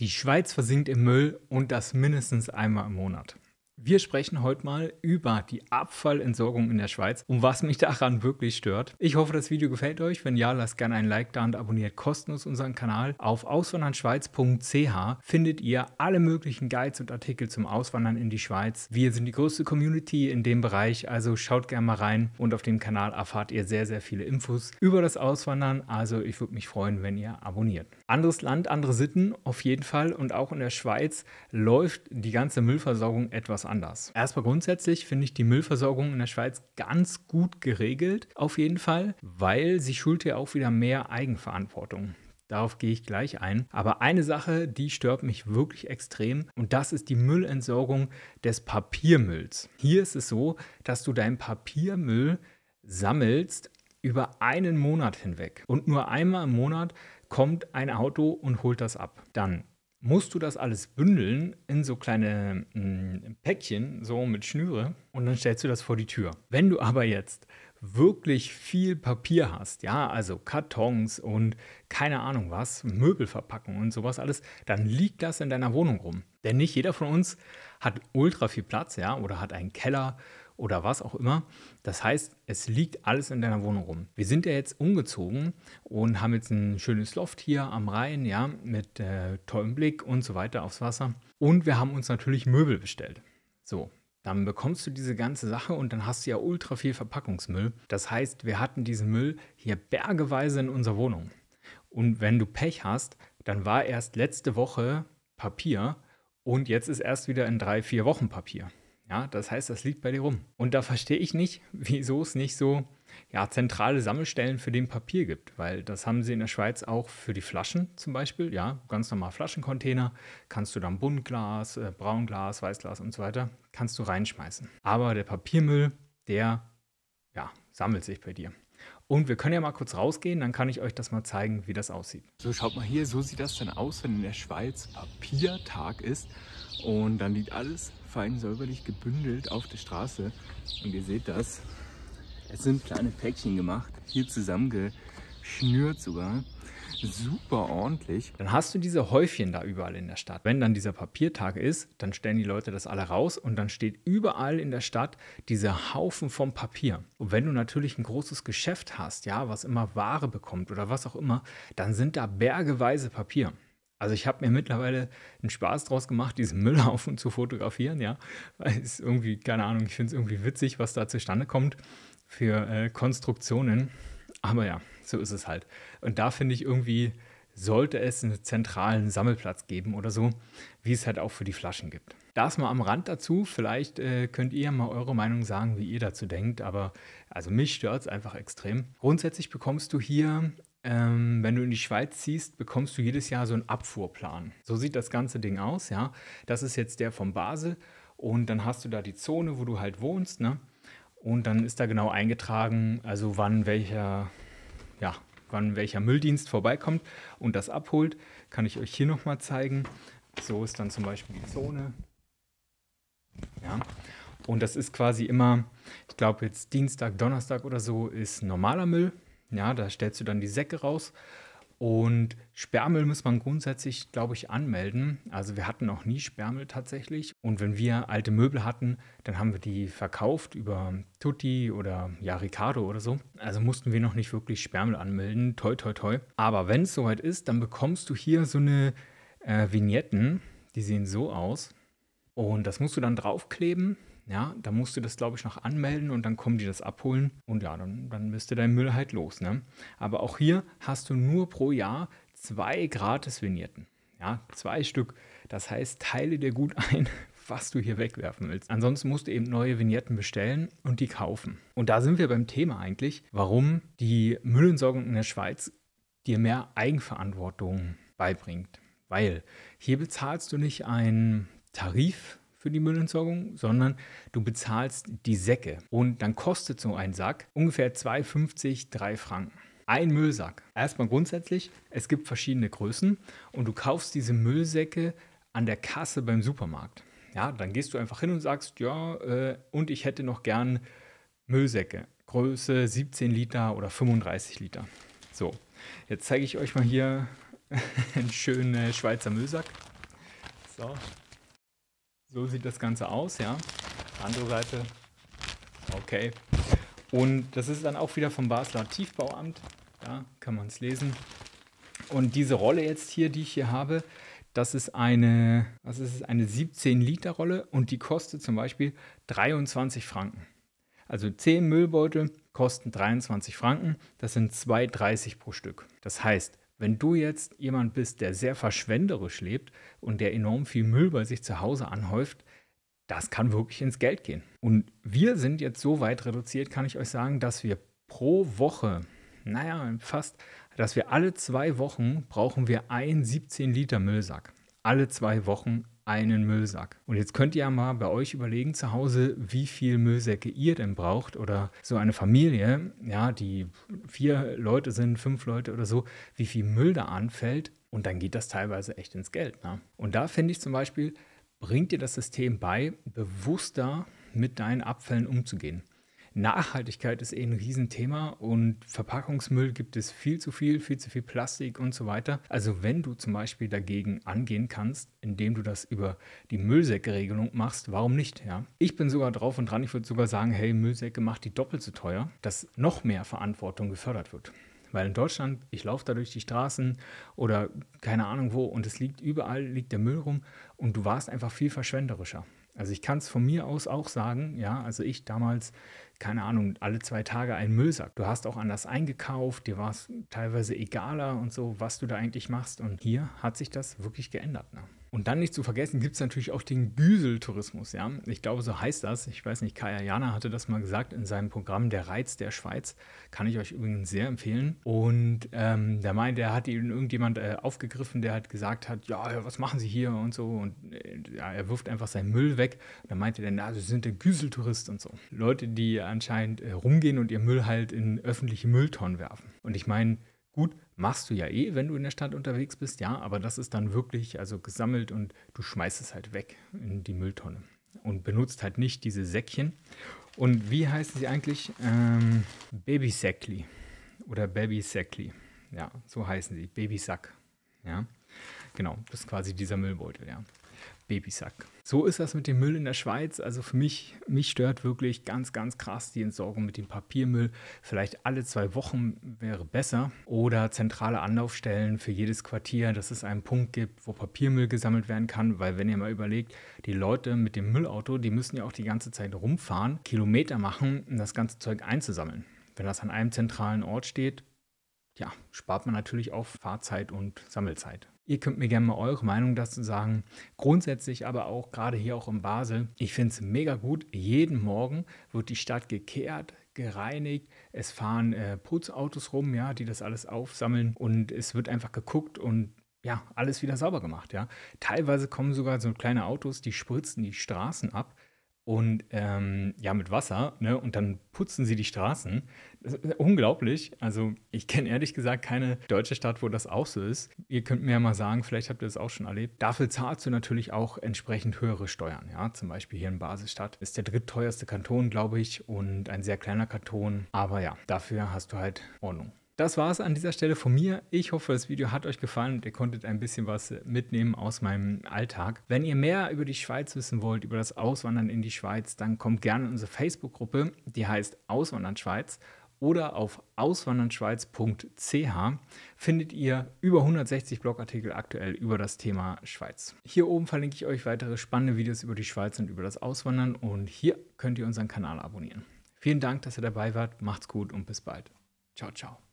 Die Schweiz versinkt im Müll und das mindestens einmal im Monat. Wir sprechen heute mal über die Abfallentsorgung in der Schweiz und was mich daran wirklich stört. Ich hoffe, das Video gefällt euch. Wenn ja, lasst gerne ein Like da und abonniert kostenlos unseren Kanal. Auf auswandernschweiz.ch findet ihr alle möglichen Guides und Artikel zum Auswandern in die Schweiz. Wir sind die größte Community in dem Bereich, also schaut gerne mal rein und auf dem Kanal erfahrt ihr sehr, sehr viele Infos über das Auswandern. Also ich würde mich freuen, wenn ihr abonniert. Anderes Land, andere Sitten auf jeden Fall und auch in der Schweiz läuft die ganze Müllversorgung etwas anders. Erstmal grundsätzlich finde ich die Müllversorgung in der Schweiz ganz gut geregelt, auf jeden Fall, weil sie schulte ja auch wieder mehr Eigenverantwortung. Darauf gehe ich gleich ein. Aber eine Sache, die stört mich wirklich extrem und das ist die Müllentsorgung des Papiermülls. Hier ist es so, dass du deinen Papiermüll sammelst über einen Monat hinweg und nur einmal im Monat kommt ein Auto und holt das ab. Dann musst du das alles bündeln in so kleine mh, mm, Päckchen, so mit Schnüre, und dann stellst du das vor die Tür. Wenn du aber jetzt wirklich viel Papier hast, ja, also Kartons und keine Ahnung was, Möbelverpackungen und sowas alles, dann liegt das in deiner Wohnung rum. Denn nicht jeder von uns hat ultra viel Platz, ja, oder hat einen Keller oder was auch immer. Das heißt, es liegt alles in deiner Wohnung rum. Wir sind ja jetzt umgezogen und haben jetzt ein schönes Loft hier am Rhein, ja, mit äh, tollem Blick und so weiter aufs Wasser. Und wir haben uns natürlich Möbel bestellt. So, dann bekommst du diese ganze Sache und dann hast du ja ultra viel Verpackungsmüll. Das heißt, wir hatten diesen Müll hier bergeweise in unserer Wohnung. Und wenn du Pech hast, dann war erst letzte Woche Papier und jetzt ist erst wieder in drei, vier Wochen Papier. Ja, das heißt, das liegt bei dir rum. Und da verstehe ich nicht, wieso es nicht so ja, zentrale Sammelstellen für den Papier gibt, weil das haben sie in der Schweiz auch für die Flaschen zum Beispiel. Ja, ganz normal Flaschencontainer. Kannst du dann Buntglas, äh, Braunglas, Weißglas und so weiter, kannst du reinschmeißen. Aber der Papiermüll, der ja, sammelt sich bei dir. Und wir können ja mal kurz rausgehen, dann kann ich euch das mal zeigen, wie das aussieht. So, schaut mal hier, so sieht das denn aus, wenn in der Schweiz Papiertag ist. Und dann liegt alles fein säuberlich gebündelt auf der Straße. Und ihr seht das. Es sind kleine Päckchen gemacht, hier zusammengeschnürt sogar. Super ordentlich. Dann hast du diese Häufchen da überall in der Stadt. Wenn dann dieser Papiertag ist, dann stellen die Leute das alle raus und dann steht überall in der Stadt dieser Haufen vom Papier. Und wenn du natürlich ein großes Geschäft hast, ja, was immer Ware bekommt oder was auch immer, dann sind da bergeweise Papier. Also ich habe mir mittlerweile einen Spaß draus gemacht, diesen Müllhaufen zu fotografieren, ja. Weil es irgendwie, keine Ahnung, ich finde es irgendwie witzig, was da zustande kommt für äh, Konstruktionen. Aber ja, so ist es halt. Und da finde ich irgendwie, sollte es einen zentralen Sammelplatz geben oder so, wie es halt auch für die Flaschen gibt. Das mal am Rand dazu. Vielleicht äh, könnt ihr mal eure Meinung sagen, wie ihr dazu denkt, aber also mich stört es einfach extrem. Grundsätzlich bekommst du hier ähm, wenn du in die Schweiz ziehst, bekommst du jedes Jahr so einen Abfuhrplan. So sieht das ganze Ding aus, ja. Das ist jetzt der von Basel und dann hast du da die Zone, wo du halt wohnst, ne? Und dann ist da genau eingetragen, also wann welcher, ja, wann welcher Mülldienst vorbeikommt und das abholt. Kann ich euch hier nochmal zeigen. So ist dann zum Beispiel die Zone. Ja. Und das ist quasi immer, ich glaube jetzt Dienstag, Donnerstag oder so ist normaler Müll ja, da stellst du dann die Säcke raus. Und Sperrmüll muss man grundsätzlich, glaube ich, anmelden. Also wir hatten noch nie Sperrmüll tatsächlich. Und wenn wir alte Möbel hatten, dann haben wir die verkauft über Tutti oder ja, Ricardo oder so. Also mussten wir noch nicht wirklich Sperrmüll anmelden. Toi, toi, toi. Aber wenn es soweit ist, dann bekommst du hier so eine äh, Vignetten. Die sehen so aus. Und das musst du dann draufkleben. Ja, da musst du das, glaube ich, noch anmelden und dann kommen die das abholen und ja, dann, dann müsste dein Müll halt los. Ne? Aber auch hier hast du nur pro Jahr zwei Gratis-Vignetten. Ja, zwei Stück. Das heißt, teile dir gut ein, was du hier wegwerfen willst. Ansonsten musst du eben neue Vignetten bestellen und die kaufen. Und da sind wir beim Thema eigentlich, warum die Müllentsorgung in der Schweiz dir mehr Eigenverantwortung beibringt. Weil hier bezahlst du nicht einen Tarif für die Müllentsorgung, sondern du bezahlst die Säcke. Und dann kostet so ein Sack ungefähr 2,50, 3 Franken. Ein Müllsack. Erstmal grundsätzlich, es gibt verschiedene Größen und du kaufst diese Müllsäcke an der Kasse beim Supermarkt. Ja, dann gehst du einfach hin und sagst, ja, äh, und ich hätte noch gern Müllsäcke. Größe 17 Liter oder 35 Liter. So, jetzt zeige ich euch mal hier einen schönen Schweizer Müllsack. So, so sieht das Ganze aus, ja. Andere Seite. Okay. Und das ist dann auch wieder vom Basler Tiefbauamt. Da kann man es lesen. Und diese Rolle jetzt hier, die ich hier habe, das ist eine, was ist es, eine 17-Liter-Rolle und die kostet zum Beispiel 23 Franken. Also 10 Müllbeutel kosten 23 Franken. Das sind 2,30 pro Stück. Das heißt, wenn du jetzt jemand bist, der sehr verschwenderisch lebt und der enorm viel Müll bei sich zu Hause anhäuft, das kann wirklich ins Geld gehen. Und wir sind jetzt so weit reduziert, kann ich euch sagen, dass wir pro Woche, naja, fast, dass wir alle zwei Wochen brauchen wir einen 17 Liter Müllsack. Alle zwei Wochen einen Müllsack. Und jetzt könnt ihr mal bei euch überlegen zu Hause, wie viel Müllsäcke ihr denn braucht oder so eine Familie, ja, die vier Leute sind, fünf Leute oder so, wie viel Müll da anfällt. Und dann geht das teilweise echt ins Geld. Ne? Und da finde ich zum Beispiel, bringt dir das System bei, bewusster mit deinen Abfällen umzugehen. Nachhaltigkeit ist eh ein Riesenthema und Verpackungsmüll gibt es viel zu viel, viel zu viel Plastik und so weiter. Also wenn du zum Beispiel dagegen angehen kannst, indem du das über die Müllsäcke-Regelung machst, warum nicht? Ja? Ich bin sogar drauf und dran, ich würde sogar sagen, hey, Müllsäcke macht die doppelt so teuer, dass noch mehr Verantwortung gefördert wird. Weil in Deutschland, ich laufe da durch die Straßen oder keine Ahnung wo und es liegt überall, liegt der Müll rum und du warst einfach viel verschwenderischer. Also ich kann es von mir aus auch sagen, ja, also ich damals, keine Ahnung, alle zwei Tage einen Müllsack. Du hast auch anders eingekauft, dir war es teilweise egaler und so, was du da eigentlich machst. Und hier hat sich das wirklich geändert. Ne? Und dann nicht zu vergessen, gibt es natürlich auch den Güseltourismus. Ja? Ich glaube, so heißt das. Ich weiß nicht, Kaya Jana hatte das mal gesagt in seinem Programm Der Reiz der Schweiz. Kann ich euch übrigens sehr empfehlen. Und ähm, der meint, der hat ihn irgendjemand äh, aufgegriffen, der hat gesagt hat, ja, was machen Sie hier und so. Und äh, ja, er wirft einfach seinen Müll weg. Da meinte er, na, Sie sind der Güseltourist und so. Leute, die anscheinend äh, rumgehen und ihr Müll halt in öffentliche Mülltonnen werfen. Und ich meine, Gut, machst du ja eh, wenn du in der Stadt unterwegs bist, ja, aber das ist dann wirklich also gesammelt und du schmeißt es halt weg in die Mülltonne und benutzt halt nicht diese Säckchen. Und wie heißen sie eigentlich? Ähm, Babysäckli oder Babysäckli. Ja, so heißen sie. Babysack. Ja, genau. Das ist quasi dieser Müllbeutel, ja. Babysack. So ist das mit dem Müll in der Schweiz. Also für mich, mich stört wirklich ganz, ganz krass die Entsorgung mit dem Papiermüll. Vielleicht alle zwei Wochen wäre besser. Oder zentrale Anlaufstellen für jedes Quartier, dass es einen Punkt gibt, wo Papiermüll gesammelt werden kann. Weil wenn ihr mal überlegt, die Leute mit dem Müllauto, die müssen ja auch die ganze Zeit rumfahren, Kilometer machen, um das ganze Zeug einzusammeln. Wenn das an einem zentralen Ort steht, ja, spart man natürlich auch Fahrzeit und Sammelzeit. Ihr könnt mir gerne mal eure Meinung dazu sagen. Grundsätzlich aber auch gerade hier auch in Basel. Ich finde es mega gut. Jeden Morgen wird die Stadt gekehrt, gereinigt. Es fahren äh, Putzautos rum, ja, die das alles aufsammeln und es wird einfach geguckt und ja, alles wieder sauber gemacht, ja. Teilweise kommen sogar so kleine Autos, die spritzen die Straßen ab und ähm, ja, mit Wasser, ne? Und dann putzen sie die Straßen. Das ist äh, unglaublich. Also, ich kenne ehrlich gesagt keine deutsche Stadt, wo das auch so ist. Ihr könnt mir ja mal sagen, vielleicht habt ihr das auch schon erlebt. Dafür zahlst du natürlich auch entsprechend höhere Steuern. Ja, zum Beispiel hier in Baselstadt ist der drittteuerste Kanton, glaube ich, und ein sehr kleiner Kanton. Aber ja, dafür hast du halt Ordnung. Das war es an dieser Stelle von mir. Ich hoffe, das Video hat euch gefallen und ihr konntet ein bisschen was mitnehmen aus meinem Alltag. Wenn ihr mehr über die Schweiz wissen wollt, über das Auswandern in die Schweiz, dann kommt gerne in unsere Facebook-Gruppe, die heißt Auswandern Schweiz oder auf auswandernschweiz.ch findet ihr über 160 Blogartikel aktuell über das Thema Schweiz. Hier oben verlinke ich euch weitere spannende Videos über die Schweiz und über das Auswandern und hier könnt ihr unseren Kanal abonnieren. Vielen Dank, dass ihr dabei wart, macht's gut und bis bald. Ciao, ciao.